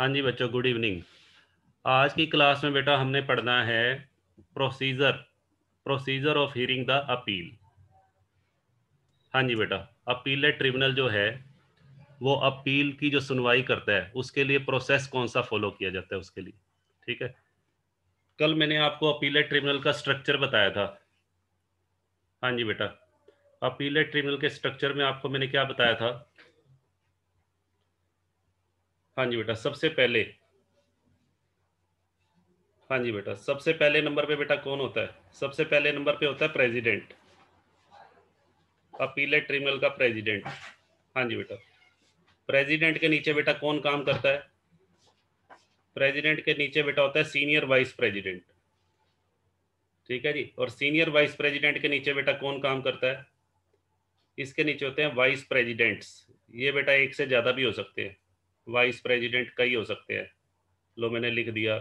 हाँ जी बच्चों good evening आज की क्लास में बेटा हमने पढ़ना है procedure procedure of hearing the appeal हाँ जी बेटा अपील ट्रिब्यूनल जो है वो अपील की जो सुनवाई करता है उसके लिए प्रोसेस कौन सा फॉलो किया जाता है उसके लिए ठीक है कल मैंने आपको अपील ट्रिब्यूनल का स्ट्रक्चर बताया था हाँ जी बेटा अपील ट्रिब्यूनल के स्ट्रक्चर में आपको मैंने क्या बताया था हाँ जी बेटा सबसे पहले हाँ जी बेटा सबसे पहले नंबर पे बेटा कौन होता है सबसे पहले नंबर पे होता है प्रेसिडेंट अपील ट्रिब्यूनल का प्रेसिडेंट हाँ जी बेटा प्रेसिडेंट के नीचे बेटा कौन काम करता है प्रेसिडेंट के नीचे बेटा होता है सीनियर वाइस प्रेसिडेंट ठीक है जी और सीनियर वाइस प्रेसिडेंट के नीचे बेटा कौन काम करता है इसके नीचे होते हैं वाइस प्रेजिडेंट्स ये बेटा एक से ज़्यादा भी हो सकते हैं वाइस प्रेसिडेंट कई हो सकते हैं लो मैंने लिख दिया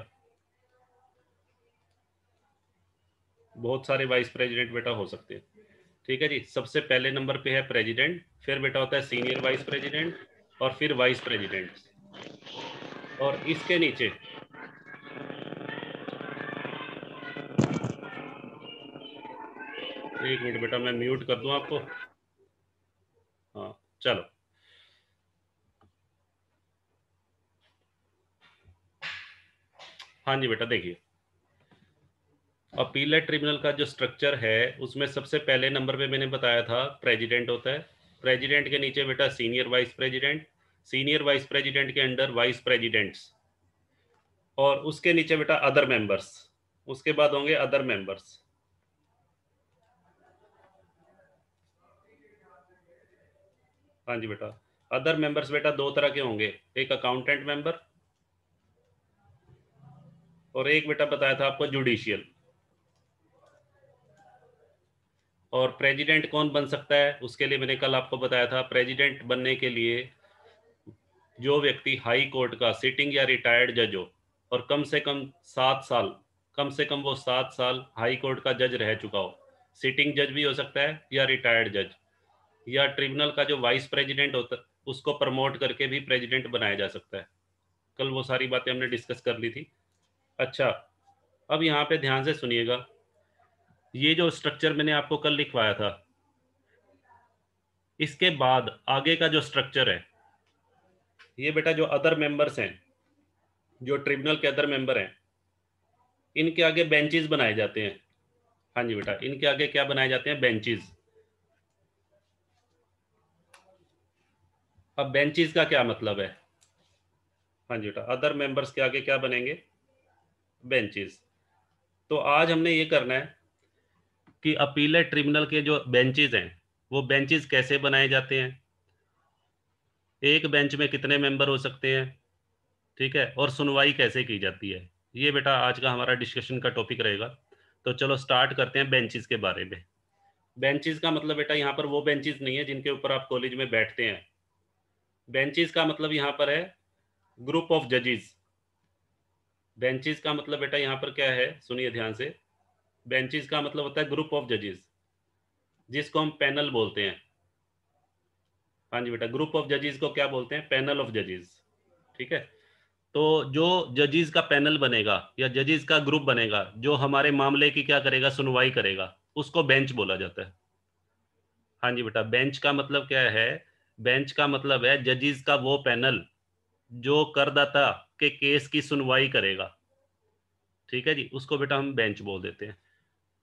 बहुत सारे वाइस प्रेसिडेंट बेटा हो सकते हैं ठीक है जी सबसे पहले नंबर पे है प्रेसिडेंट फिर बेटा होता है सीनियर वाइस प्रेसिडेंट और फिर वाइस प्रेसिडेंट और इसके नीचे एक मिनट बेटा मैं म्यूट कर दूं आपको हाँ चलो हाँ जी बेटा देखिए अपील ट्रिब्यूनल का जो स्ट्रक्चर है उसमें सबसे पहले नंबर पे मैंने बताया था प्रेसिडेंट होता है प्रेसिडेंट के नीचे बेटा senior vice president senior vice president के अंडर वाइस प्रेसिडेंट्स और उसके नीचे बेटा अदर मेंबर्स उसके बाद होंगे अदर मेंबर्स हाँ जी बेटा अदर मेंबर्स बेटा दो तरह के होंगे एक अकाउंटेंट मेंबर और एक बेटा बताया था आपको जुडिशियल और प्रेसिडेंट कौन बन सकता है उसके लिए मैंने कल आपको बताया था प्रेसिडेंट बनने के लिए जो व्यक्ति हाई कोर्ट का सिटिंग या रिटायर्ड जज हो और कम से कम सात साल कम से कम वो सात साल हाई कोर्ट का जज रह चुका हो सिटिंग जज भी हो सकता है या रिटायर्ड जज या ट्रिब्यूनल का जो वाइस प्रेजिडेंट होता उसको प्रमोट करके भी प्रेजिडेंट बनाया जा सकता है कल वो सारी बातें हमने डिस्कस कर ली थी अच्छा अब यहाँ पे ध्यान से सुनिएगा ये जो स्ट्रक्चर मैंने आपको कल लिखवाया था इसके बाद आगे का जो स्ट्रक्चर है ये बेटा जो अदर मेंबर्स हैं जो ट्रिब्यूनल के अदर मेंबर हैं इनके आगे बेंचेस बनाए जाते हैं हाँ जी बेटा इनके आगे क्या बनाए जाते हैं बेंचेस अब बेंचेस का क्या मतलब है हाँ जी बेटा अदर मेंबर्स के आगे क्या बनेंगे बेंचेस तो आज हमने ये करना है कि अपील ट्रिब्यूनल के जो बेंचेस हैं वो बेंचेस कैसे बनाए जाते हैं एक बेंच में कितने मेंबर हो सकते हैं ठीक है और सुनवाई कैसे की जाती है ये बेटा आज का हमारा डिस्कशन का टॉपिक रहेगा तो चलो स्टार्ट करते हैं बेंचेस के बारे में बेंचेस का मतलब बेटा यहाँ पर वो बेंचेस नहीं है जिनके ऊपर आप कॉलेज में बैठते हैं बेंचेस का मतलब यहाँ पर है ग्रुप ऑफ जजेस बेंचेस का मतलब बेटा यहाँ पर क्या है सुनिए ध्यान से बेंचेस का मतलब होता है ग्रुप ऑफ जजेस जिसको हम पैनल बोलते हैं हाँ जी बेटा ग्रुप ऑफ जजेस को क्या बोलते हैं पैनल ऑफ जजेस ठीक है तो जो जजेस का पैनल बनेगा या जजेस का ग्रुप बनेगा जो हमारे मामले की क्या करेगा सुनवाई करेगा उसको बेंच बोला जाता है हाँ जी बेटा बेंच का मतलब क्या है बेंच का मतलब है जजेस का वो पैनल जो करदाता के केस की सुनवाई करेगा ठीक है जी उसको बेटा हम बेंच बोल देते हैं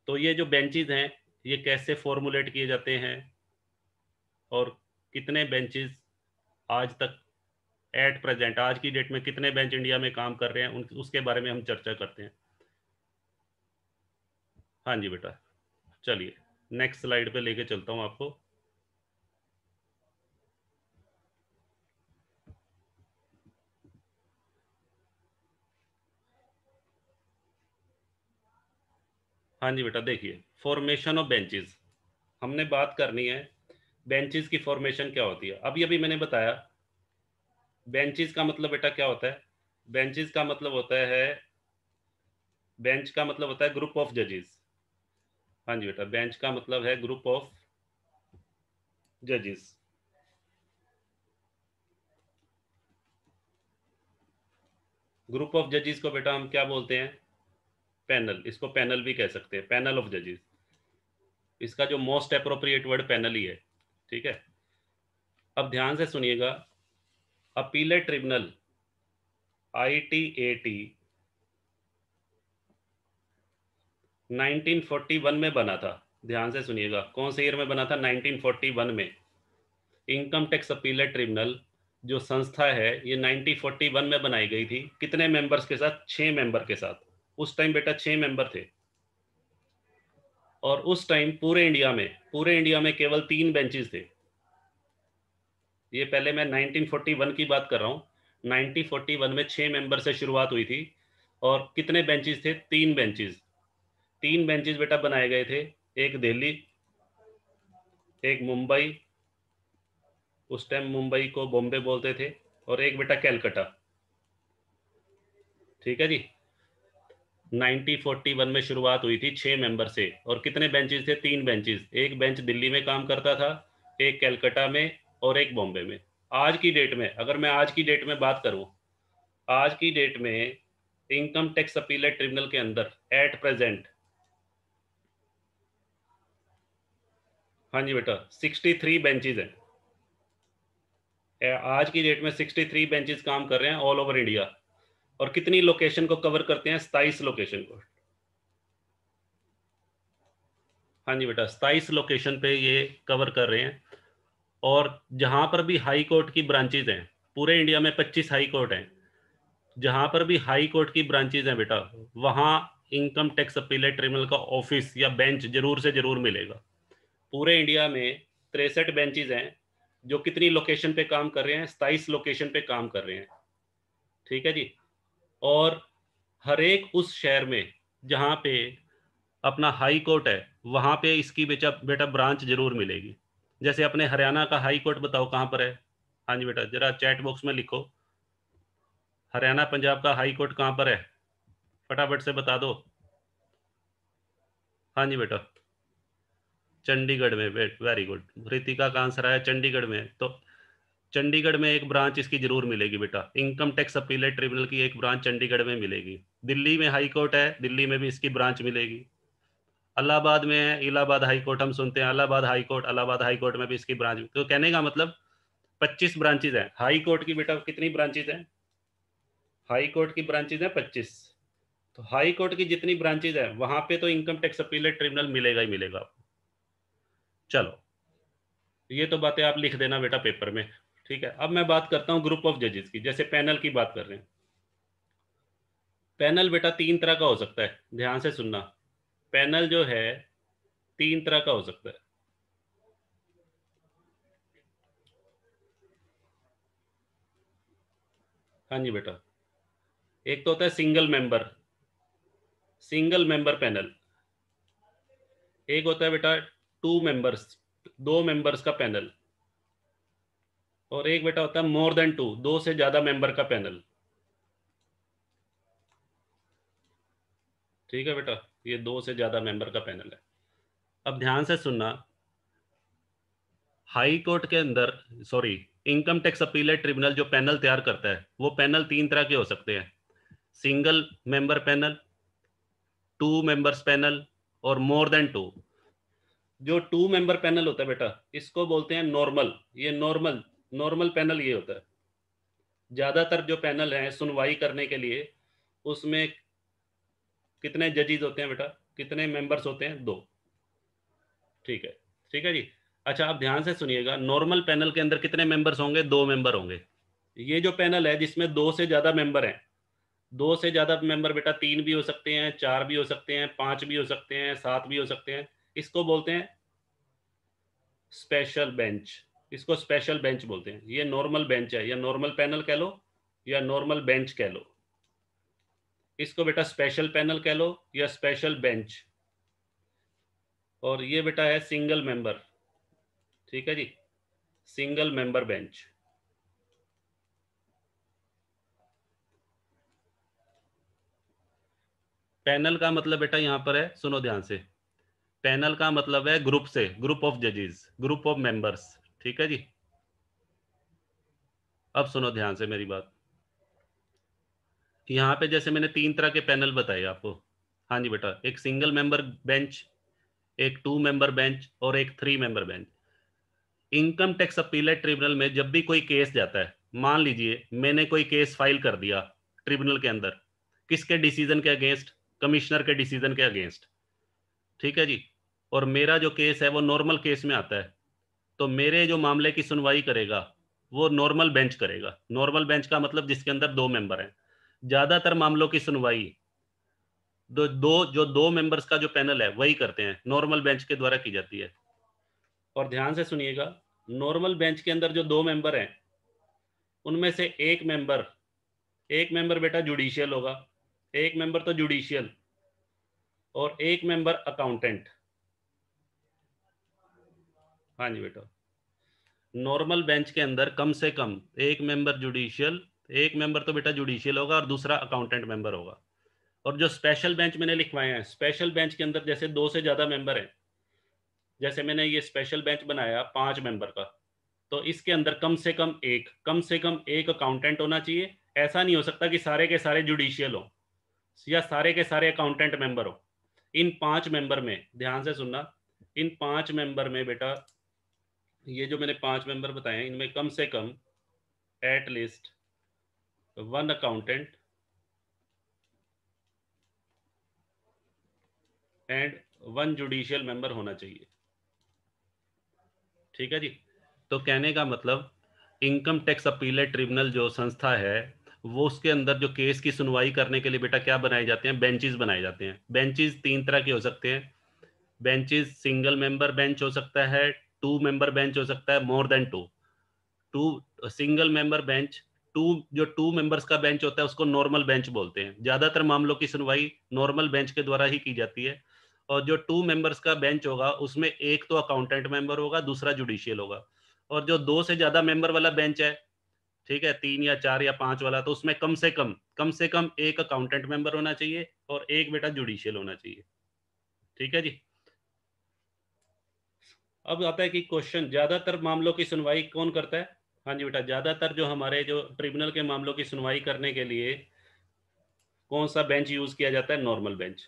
तो ये जो बेंचेज हैं ये कैसे फॉर्मुलेट किए जाते हैं और कितने बेंचेज आज तक एट प्रेजेंट आज की डेट में कितने बेंच इंडिया में काम कर रहे हैं उन उसके बारे में हम चर्चा करते हैं हाँ जी बेटा चलिए नेक्स्ट स्लाइड पे लेके चलता हूँ आपको हाँ जी बेटा देखिए फॉर्मेशन ऑफ बेंचेस हमने बात करनी है बेंचेस की फॉर्मेशन क्या होती है अभी अभी मैंने बताया बेंचेस का मतलब बेटा क्या होता है बेंचेस का मतलब होता है बेंच का मतलब होता है ग्रुप ऑफ जजेस हाँ जी बेटा बेंच का मतलब है ग्रुप ऑफ जजेस ग्रुप ऑफ जजेस को बेटा हम क्या बोलते हैं पैनल इसको पैनल भी कह सकते हैं पैनल ऑफ जजेस इसका जो मोस्ट अप्रोप्रिएट वर्ड पैनल ही है ठीक है अब ध्यान से सुनिएगा appellate tribunal I T A T nineteen में बना था ध्यान से सुनिएगा कौन से ईयर में बना था 1941 में इनकम टैक्स अपीलेट ट्रिब्यूनल जो संस्था है ये 1941 में बनाई गई थी कितने मेंबर्स के साथ छः मेंबर के साथ उस टाइम बेटा छह मेंबर थे और उस टाइम पूरे इंडिया में पूरे इंडिया में केवल तीन बेंचेस थे ये पहले मैं 1941 की बात कर रहा हूं 1941 में छह मेंबर से शुरुआत हुई थी और कितने बेंचेस थे तीन बेंचेस तीन बेंचेस बेटा बनाए गए थे एक दिल्ली एक मुंबई उस टाइम मुंबई को बॉम्बे बोलते थे और एक बेटा कैलकटा ठीक है जी 1941 में शुरुआत हुई थी छह मेंबर से और कितने बेंचेस थे तीन बेंचेस एक बेंच दिल्ली में काम करता था एक कैलकाटा में और एक बॉम्बे में आज की डेट में अगर मैं आज की डेट में बात करूं आज की डेट में इनकम टैक्स अपील ट्रिब्यूनल के अंदर एट प्रेजेंट हाँ जी बेटा 63 बेंचेज हैं आज की डेट में 63 बेंचेज काम कर रहे हैं ऑल ओवर इंडिया और कितनी लोकेशन को कवर करते हैं सताइस लोकेशन को हाँ जी बेटा सताइस लोकेशन पे ये कवर कर रहे हैं और जहां पर भी हाई कोर्ट की ब्रांचेज हैं पूरे इंडिया में पच्चीस हाई कोर्ट हैं जहां पर भी हाई कोर्ट की ब्रांचेज हैं बेटा वहां इनकम टैक्स अपीलेट ट्रिब्यूनल का ऑफिस या बेंच जरूर से जरूर मिलेगा पूरे इंडिया में तिरसठ बेंचेज हैं जो कितनी लोकेशन पे काम कर रहे हैं सताइस लोकेशन पे काम कर रहे हैं ठीक है जी और हर एक उस शहर में जहाँ पे अपना हाई कोर्ट है वहाँ पे इसकी बेटा बेटा ब्रांच जरूर मिलेगी जैसे अपने हरियाणा का हाई कोर्ट बताओ कहाँ पर है हाँ जी बेटा जरा चैट बॉक्स में लिखो हरियाणा पंजाब का हाई कोर्ट कहाँ पर है फटाफट से बता दो हाँ जी बेटा चंडीगढ़ में वेट वेरी गुड रितिका का आंसर आया चंडीगढ़ में तो चंडीगढ़ में एक ब्रांच इसकी जरूर मिलेगी बेटा इनकम टैक्स अपीलेट ट्रिब्यूनल की एक ब्रांच चंडीगढ़ में मिलेगी दिल्ली में हाई कोर्ट है दिल्ली में भी इसकी ब्रांच मिलेगी अलाहाबाद में है इलाहाबाद हाई कोर्ट हम सुनते हैं Allahabad high court Allahabad high court में भी इसकी ब्रांच तो कहने का मतलब 25 ब्रांचेज हैं हाई कोर्ट की बेटा कितनी ब्रांचेज हैं हाई कोर्ट की ब्रांचेज हैं 25 तो हाई कोर्ट की जितनी ब्रांचेज हैं वहां पे तो इनकम टैक्स अपीलेट ट्रिब्यूनल मिलेगा ही मिलेगा आपको चलो ये तो बातें आप लिख देना बेटा पेपर में ठीक है अब मैं बात करता हूँ ग्रुप ऑफ जजेस की जैसे पैनल की बात कर रहे हैं पैनल बेटा तीन तरह का हो सकता है ध्यान से सुनना पैनल जो है तीन तरह का हो सकता है हाँ जी बेटा एक तो होता है single member single member panel एक होता है बेटा टू मेंबर्स दो मेंबर्स का पैनल और एक बेटा होता है मोर देन टू दो से ज्यादा मेंबर का पैनल ठीक है बेटा ये दो से ज्यादा मेंबर का पैनल है अब ध्यान से सुनना हाई कोर्ट के अंदर sorry income tax appeal tribunal जो पैनल तैयार करता है वो पैनल तीन तरह के हो सकते हैं single member panel two members panel और मोर देन टू जो टू मेंबर पैनल होता है बेटा इसको बोलते हैं नॉर्मल ये नॉर्मल नॉर्मल पैनल ये होता है ज़्यादातर जो पैनल हैं सुनवाई करने के लिए उसमें कितने जजेज होते हैं बेटा कितने मेंबर्स होते हैं दो ठीक है ठीक है जी अच्छा आप ध्यान से सुनिएगा नॉर्मल पैनल के अंदर कितने मेंबर्स होंगे दो मेंबर होंगे ये जो पैनल है जिसमें दो से ज़्यादा मेंबर हैं दो से ज़्यादा मेंबर बेटा तीन भी हो सकते हैं चार भी हो सकते हैं पाँच भी हो सकते हैं सात भी हो सकते हैं इसको बोलते हैं स्पेशल बेंच इसको स्पेशल बेंच बोलते हैं ये नॉर्मल बेंच है या नॉर्मल पैनल कह लो या नॉर्मल बेंच कह लो इसको बेटा स्पेशल पैनल कह लो या स्पेशल बेंच और ये बेटा है सिंगल मेंबर ठीक है जी सिंगल मेंबर बेंच पैनल का मतलब बेटा यहां पर है सुनो ध्यान से पैनल का मतलब है ग्रुप से ग्रुप ऑफ जजेस ग्रुप ऑफ मेंबर्स ठीक है जी अब सुनो ध्यान से मेरी बात यहां पे जैसे मैंने तीन तरह के पैनल बताए आपको हाँ जी बेटा एक सिंगल मेंबर बेंच एक टू मेंबर बेंच और एक three member bench income tax appellate tribunal में जब भी कोई केस जाता है मान लीजिए मैंने कोई केस फाइल कर दिया ट्रिब्यूनल के अंदर किसके डिसीजन के अगेंस्ट कमिश्नर के डिसीजन के अगेंस्ट ठीक है जी और मेरा जो केस है वो नॉर्मल केस में आता है तो मेरे जो मामले की सुनवाई करेगा वो नॉर्मल बेंच करेगा नॉर्मल बेंच का मतलब जिसके अंदर दो मेंबर हैं ज्यादातर मामलों की सुनवाई दो दो जो दो मेंबर्स का जो पैनल है वही करते हैं नॉर्मल बेंच के द्वारा की जाती है और ध्यान से सुनिएगा नॉर्मल बेंच के अंदर जो दो मेंबर हैं उनमें से एक मेंबर एक मेंबर बेटा जुडिशियल होगा एक मेंबर तो जुडिशियल और एक मेंबर अकाउंटेंट हाँ जी बेटा नॉर्मल बेंच के अंदर कम से कम एक मेंबर जुडिशियल एक मेंबर तो बेटा जुडिशियल होगा और दूसरा अकाउंटेंट मेंबर होगा और जो स्पेशल बेंच मैंने लिखवाए हैं स्पेशल बेंच के अंदर जैसे दो से ज़्यादा मेंबर हैं जैसे मैंने ये स्पेशल बेंच बनाया पांच मेंबर का तो इसके अंदर कम से कम एक कम से कम एक अकाउंटेंट होना चाहिए ऐसा नहीं हो सकता कि सारे के सारे जुडिशियल हो या सारे के सारे अकाउंटेंट मेंबर हो इन पांच मेंबर में ध्यान से सुनना इन पांच मेंबर में बेटा ये जो मैंने पांच मेंबर बताए इनमें कम से कम at least one accountant and one judicial member होना चाहिए ठीक है जी तो कहने का मतलब इनकम टैक्स अपील ट्रिब्यूनल जो संस्था है वो उसके अंदर जो केस की सुनवाई करने के लिए बेटा क्या बनाए जाते हैं बेंचेस बनाए जाते हैं बेंचेस तीन तरह के हो सकते हैं बेंचेस सिंगल मेंबर बेंच हो सकता है टू मेंबर बेंच हो सकता है more than two two single member bench two जो टू मेंबर्स का बेंच होता है उसको नॉर्मल बेंच बोलते हैं ज्यादातर मामलों की सुनवाई नॉर्मल बेंच के द्वारा ही की जाती है और जो टू मेंबर्स का बेंच होगा उसमें एक तो अकाउंटेंट मेंबर होगा दूसरा जुडिशियल होगा और जो दो से ज्यादा मेंबर वाला बेंच है ठीक है तीन या चार या पांच वाला तो उसमें कम से कम कम से कम एक अकाउंटेंट मेंबर होना चाहिए और एक बेटा जुडिशियल होना चाहिए ठीक है जी अब आता है कि क्वेश्चन ज्यादातर मामलों की सुनवाई कौन करता है हाँ जी बेटा ज्यादातर जो हमारे जो ट्रिब्यूनल के मामलों की सुनवाई करने के लिए कौन सा बेंच यूज किया जाता है नॉर्मल बेंच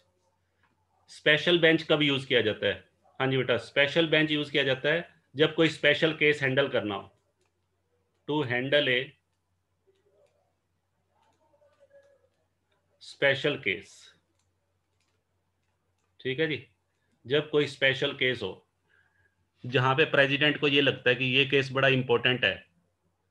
स्पेशल बेंच कब यूज किया जाता है हाँ जी बेटा स्पेशल बेंच यूज किया जाता है जब कोई स्पेशल केस हैंडल करना हो to handle a special case ठीक है जी जब कोई स्पेशल केस हो जहां पे प्रेसिडेंट को ये लगता है कि ये केस बड़ा इंपॉर्टेंट है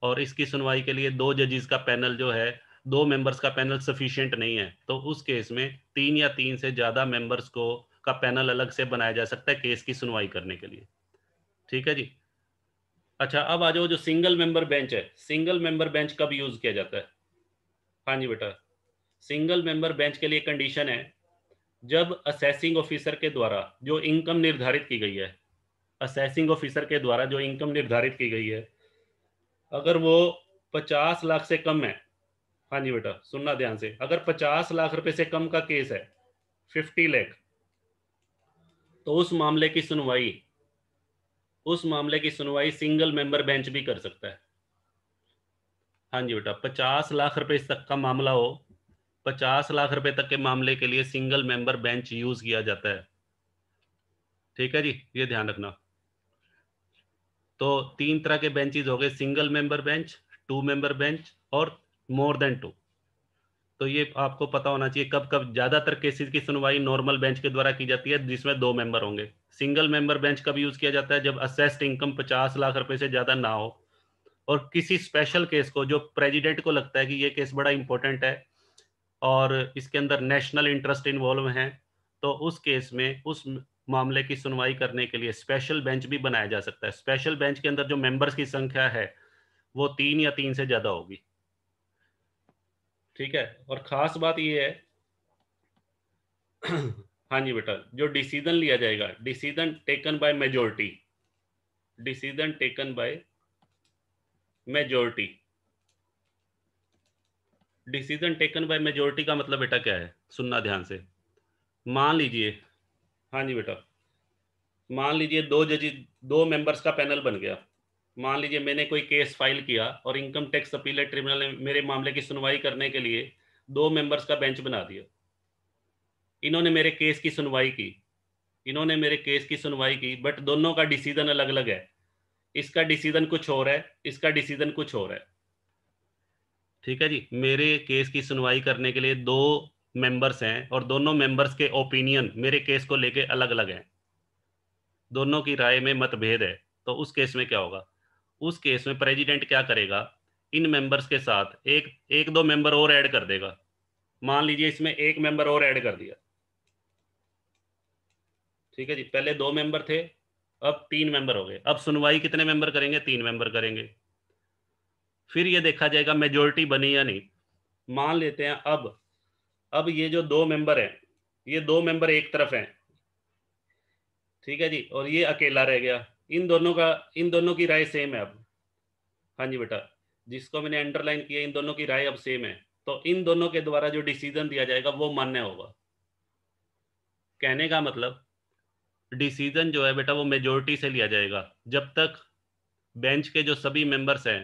और इसकी सुनवाई के लिए दो जजेस का पैनल जो है दो मेंबर्स का पैनल सफिशियंट नहीं है तो उस केस में तीन या तीन से ज़्यादा मेंबर्स को का पैनल अलग से बनाया जा सकता है केस की सुनवाई करने के लिए ठीक है जी अच्छा अब आ जाओ जो सिंगल मेंबर बेंच है सिंगल मेंबर बेंच कब यूज़ किया जाता है हाँ जी बेटा सिंगल मेंबर बेंच के लिए कंडीशन है जब असेसिंग ऑफिसर के द्वारा जो इनकम निर्धारित की गई है असेसिंग ऑफिसर के द्वारा जो इनकम निर्धारित की गई है अगर वो पचास लाख से कम है हाँ जी बेटा सुनना ध्यान से अगर पचास लाख रुपए से कम का केस है फिफ्टी लैख तो उस मामले की सुनवाई उस मामले की सुनवाई सिंगल मेंबर बेंच भी कर सकता है हाँ जी बेटा पचास लाख रुपए तक का मामला हो पचास लाख रुपए तक के मामले के लिए सिंगल मेंबर बेंच यूज किया जाता है ठीक है जी ये ध्यान रखना तो तीन तरह के बेंचेज हो गए single member bench two member bench और मोर देन टू तो ये आपको पता होना चाहिए कब कब ज्यादातर केसेस की सुनवाई नॉर्मल बेंच के द्वारा की जाती है जिसमें दो मेंबर होंगे सिंगल मेंबर बेंच कब यूज किया जाता है जब असेस्ड इनकम पचास लाख रुपए से ज्यादा ना हो और किसी स्पेशल केस को जो प्रेजिडेंट को लगता है कि ये केस बड़ा इंपॉर्टेंट है और इसके अंदर नेशनल इंटरेस्ट इन्वॉल्व है तो उस केस में उस मामले की सुनवाई करने के लिए स्पेशल बेंच भी बनाया जा सकता है स्पेशल बेंच के अंदर जो मेंबर्स की संख्या है वो तीन या तीन से ज्यादा होगी ठीक है और खास बात यह है हाँ जी बेटा जो डिसीजन लिया जाएगा decision taken by majority decision taken by majority decision taken by majority का मतलब बेटा क्या है सुनना ध्यान से मान लीजिए हाँ जी बेटा मान लीजिए दो जजी दो मेंबर्स का पैनल बन गया मान लीजिए मैंने कोई केस फाइल किया और इनकम टैक्स अपील ट्रिब्यूनल ने मेरे मामले की सुनवाई करने के लिए दो मेंबर्स का बेंच बना दिया इन्होंने मेरे केस की सुनवाई की इन्होंने मेरे केस की सुनवाई की बट दोनों का डिसीजन अलग अलग है इसका डिसीजन कुछ और है इसका डिसीजन कुछ और है ठीक है जी मेरे केस की सुनवाई करने के लिए दो मेंबर्स हैं और दोनों मेंबर्स के ओपिनियन मेरे केस को लेके अलग अलग हैं दोनों की राय में मतभेद है तो उस केस में क्या होगा उस केस में प्रेजिडेंट क्या करेगा इन मेंबर्स के साथ एक एक दो मेंबर और ऐड कर देगा मान लीजिए इसमें एक मेंबर और ऐड कर दिया ठीक है जी पहले दो मेंबर थे अब तीन मेंबर हो गए अब सुनवाई कितने मेंबर करेंगे तीन मेंबर करेंगे फिर ये देखा जाएगा मेजोरिटी बनी या नहीं मान लेते हैं अब अब ये जो दो मेंबर हैं ये दो मेंबर एक तरफ हैं ठीक है जी और ये अकेला रह गया इन दोनों का इन दोनों की राय सेम है अब हाँ जी बेटा जिसको मैंने अंडरलाइन किया इन दोनों की राय अब सेम है तो इन दोनों के द्वारा जो डिसीजन दिया जाएगा वो मान्य होगा कहने का मतलब डिसीजन जो है बेटा वो मेजोरिटी से लिया जाएगा जब तक बेंच के जो सभी मेंबर्स हैं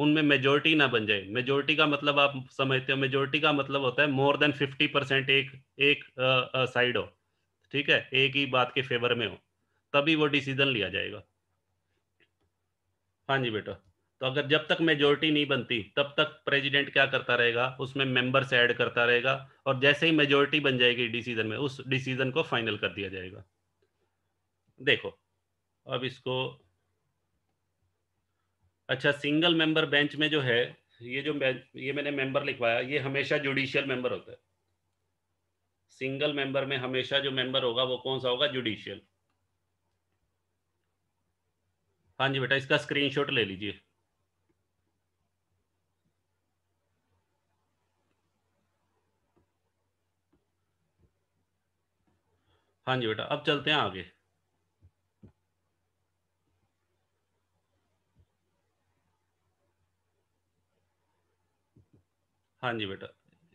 उनमें मेजोरिटी ना बन जाए मेजोरिटी का मतलब आप समझते हो मेजोरिटी का मतलब होता है मोर देन फिफ्टी परसेंट एक एक साइड हो ठीक है एक ही बात के फेवर में हो तभी वो डिसीजन लिया जाएगा हाँ जी बेटा तो अगर जब तक मेजोरिटी नहीं बनती तब तक प्रेसिडेंट क्या करता रहेगा उसमें मेंबर्स ऐड करता रहेगा और जैसे ही मेजोरिटी बन जाएगी डिसीजन में उस डिसीजन को फाइनल कर दिया जाएगा देखो अब इसको अच्छा सिंगल मेंबर बेंच में जो है ये जो ये मैंने मेंबर लिखवाया ये हमेशा जुडिशियल मेंबर होता है सिंगल मेंबर में हमेशा जो मेंबर होगा वो कौन सा होगा जुडिशियल हाँ जी बेटा इसका स्क्रीनशॉट ले लीजिए हाँ जी बेटा अब चलते हैं आगे हाँ जी बेटा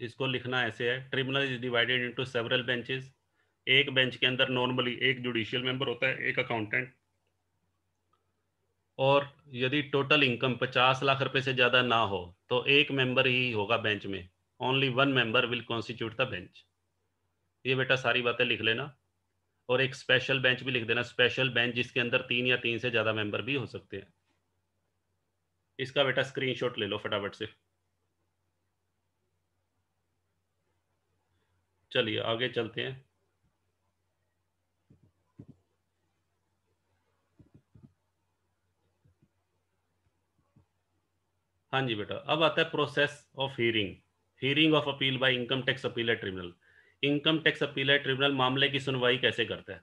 इसको लिखना ऐसे है tribunal is divided into several benches एक बेंच के अंदर नॉर्मली एक जुडिशियल मेंबर होता है एक अकाउंटेंट और यदि टोटल इनकम पचास लाख रुपए से ज़्यादा ना हो तो एक मेंबर ही होगा बेंच में only one member will constitute the bench ये बेटा सारी बातें लिख लेना और एक स्पेशल बेंच भी लिख देना स्पेशल बेंच जिसके अंदर तीन या तीन से ज़्यादा मेंबर भी हो सकते हैं इसका बेटा स्क्रीनशॉट ले लो फटाफट से चलिए आगे चलते हैं हाँ जी बेटा अब आता है process of hearing hearing of appeal by income tax appeal tribunal income tax appeal tribunal मामले की सुनवाई कैसे करता है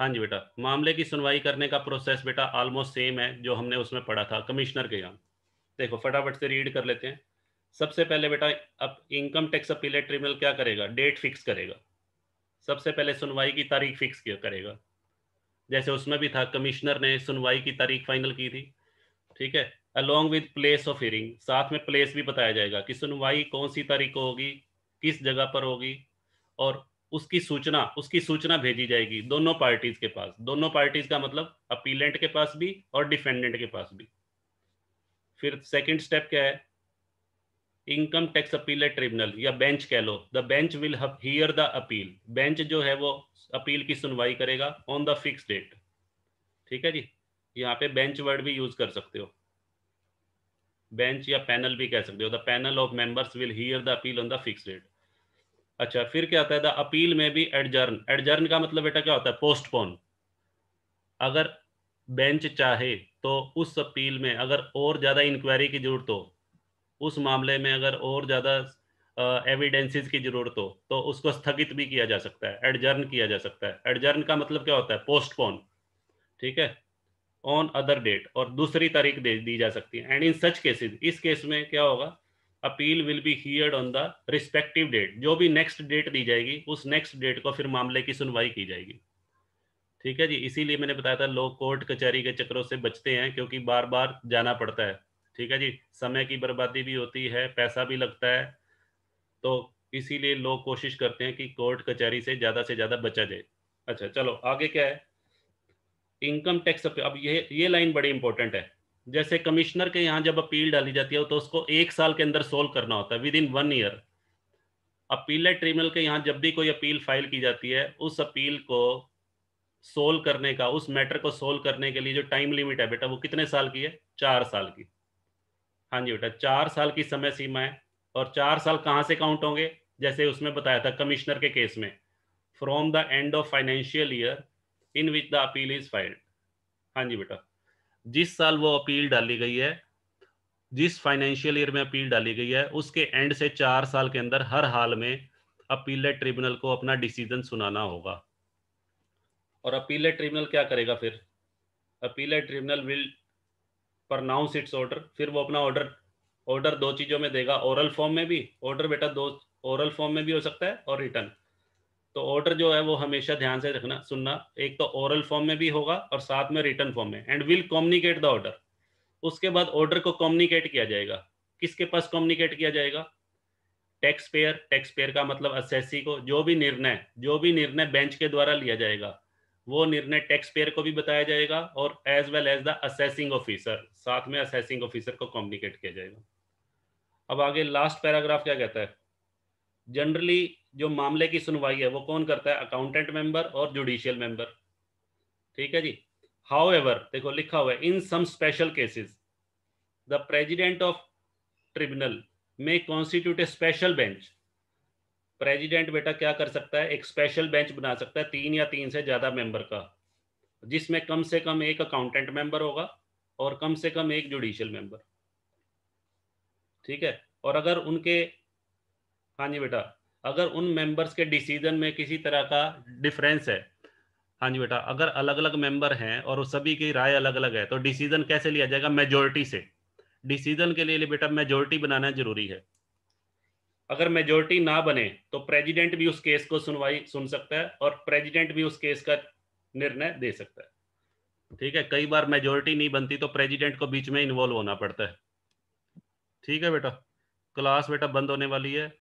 हाँ जी बेटा मामले की सुनवाई करने का प्रोसेस बेटा ऑलमोस्ट सेम है जो हमने उसमें पढ़ा था कमिश्नर के यहाँ देखो फटाफट से रीड कर लेते हैं सबसे पहले बेटा अब इनकम टैक्स अपीलेट ट्रिब्यूनल क्या करेगा डेट फिक्स करेगा सबसे पहले सुनवाई की तारीख फिक्स करेगा जैसे उसमें भी था कमिश्नर ने सुनवाई की तारीख फाइनल की थी ठीक है along with place of hearing साथ में प्लेस भी बताया जाएगा कि सुनवाई कौन सी तारीख को होगी किस जगह पर होगी और उसकी सूचना उसकी सूचना भेजी जाएगी दोनों पार्टीज के पास दोनों पार्टीज का मतलब अपीलेंट के पास भी और डिफेंडेंट के पास भी फिर सेकंड स्टेप क्या है इनकम टैक्स अपील ट्रिब्यूनल या बेंच कह लो the bench will hear the appeal bench जो है वो अपील की सुनवाई करेगा ऑन द फिक्स डेट ठीक है जी यहाँ पे बेंच वर्ड भी यूज कर सकते हो बेंच या पैनल भी कह सकते हो the panel of members will hear the appeal on the fix date अच्छा फिर क्या होता है द अपील में भी एडजर्न एडजर्न का मतलब बेटा क्या होता है पोस्टपोन अगर बेंच चाहे तो उस अपील में अगर और ज्यादा इंक्वायरी की जरूरत हो उस मामले में अगर और ज़्यादा एविडेंसेस की जरूरत हो तो उसको स्थगित भी किया जा सकता है एडजर्न किया जा सकता है एडजर्न का मतलब क्या होता है पोस्टपोन ठीक है ऑन अदर डेट और दूसरी तारीख दे दी जा सकती है एंड इन सच केसेस इस केस में क्या होगा appeal will be heard on the respective date जो भी नेक्स्ट डेट दी जाएगी उस नेक्स्ट डेट को फिर मामले की सुनवाई की जाएगी ठीक है जी इसीलिए मैंने बताया था लोग कोर्ट कचहरी के चक्रों से बचते हैं क्योंकि बार बार जाना पड़ता है ठीक है जी समय की बर्बादी भी होती है पैसा भी लगता है तो इसीलिए लोग कोशिश करते हैं कि कोर्ट कचहरी से ज़्यादा से ज़्यादा बचा जाए अच्छा चलो आगे क्या है इनकम टैक्स अब ये ये लाइन बड़ी इंपॉर्टेंट है जैसे कमिश्नर के यहाँ जब अपील डाली जाती है तो उसको एक साल के अंदर सोल्व करना होता है within one year appeal tribunal के यहाँ जब भी कोई अपील फाइल की जाती है उस अपील को सोल्व करने का उस मैटर को सोल्व करने के लिए जो टाइम लिमिट है बेटा वो कितने साल की है चार साल की हाँ जी बेटा चार साल की समय सीमा है और चार साल कहाँ से काउंट होंगे जैसे उसमें बताया था कमिश्नर के केस में from the end of financial year in which the appeal is filed हाँ जी बेटा जिस साल वो अपील डाली गई है जिस फाइनेंशियल ईयर में अपील डाली गई है उसके एंड से चार साल के अंदर हर हाल में अपीलेट ट्रिब्यूनल को अपना डिसीजन सुनाना होगा और अपीलेट ट्रिब्यूनल क्या करेगा फिर appellate tribunal will pronounce its order फिर वो अपना ऑर्डर ऑर्डर दो चीजों में देगा ओरल फॉर्म में भी ऑर्डर बेटा दो ओरल फॉर्म में भी हो सकता है और रिटर्न तो ऑर्डर जो है वो हमेशा ध्यान से रखना सुनना एक तो ओरल फॉर्म में भी होगा और साथ में रिटर्न फॉर्म में and will communicate the order उसके बाद ऑर्डर को कॉम्युनिकेट किया जाएगा किसके पास कॉम्युनिकेट किया जाएगा टैक्स पेयर टैक्स पेयर का मतलब असेसी को जो भी निर्णय जो भी निर्णय बेंच के द्वारा लिया जाएगा वो निर्णय टैक्स पेयर को भी बताया जाएगा और as well as the assessing officer साथ में असेसिंग ऑफिसर को कम्युनिकेट किया जाएगा अब आगे लास्ट पैराग्राफ क्या कहता है जनरली जो मामले की सुनवाई है वो कौन करता है अकाउंटेंट मेंबर और जुडिशियल मेंबर ठीक है जी हाउ देखो लिखा हुआ है in some special cases the president of tribunal may constitute a special bench president बेटा क्या कर सकता है एक स्पेशल बेंच बना सकता है तीन या तीन से ज़्यादा मेंबर का जिसमें कम से कम एक अकाउंटेंट मेंबर होगा और कम से कम एक जुडिशियल मेंबर ठीक है और अगर उनके हाँ जी बेटा अगर उन मेंबर्स के डिसीजन में किसी तरह का डिफरेंस है हाँ जी बेटा अगर अलग अलग मेंबर हैं और सभी की राय अलग अलग है तो डिसीजन कैसे लिया जाएगा मेजोरिटी से डिसीजन के लिए, लिए बेटा मेजोरिटी बनाना जरूरी है अगर मेजोरिटी ना बने तो प्रेसिडेंट भी उस केस को सुनवाई सुन सकता है और प्रेसिडेंट भी उस केस का निर्णय दे सकता है ठीक है कई बार मेजोरिटी नहीं बनती तो प्रेसिडेंट को बीच में इन्वॉल्व होना पड़ता है ठीक है बेटा क्लास बेटा बंद होने वाली है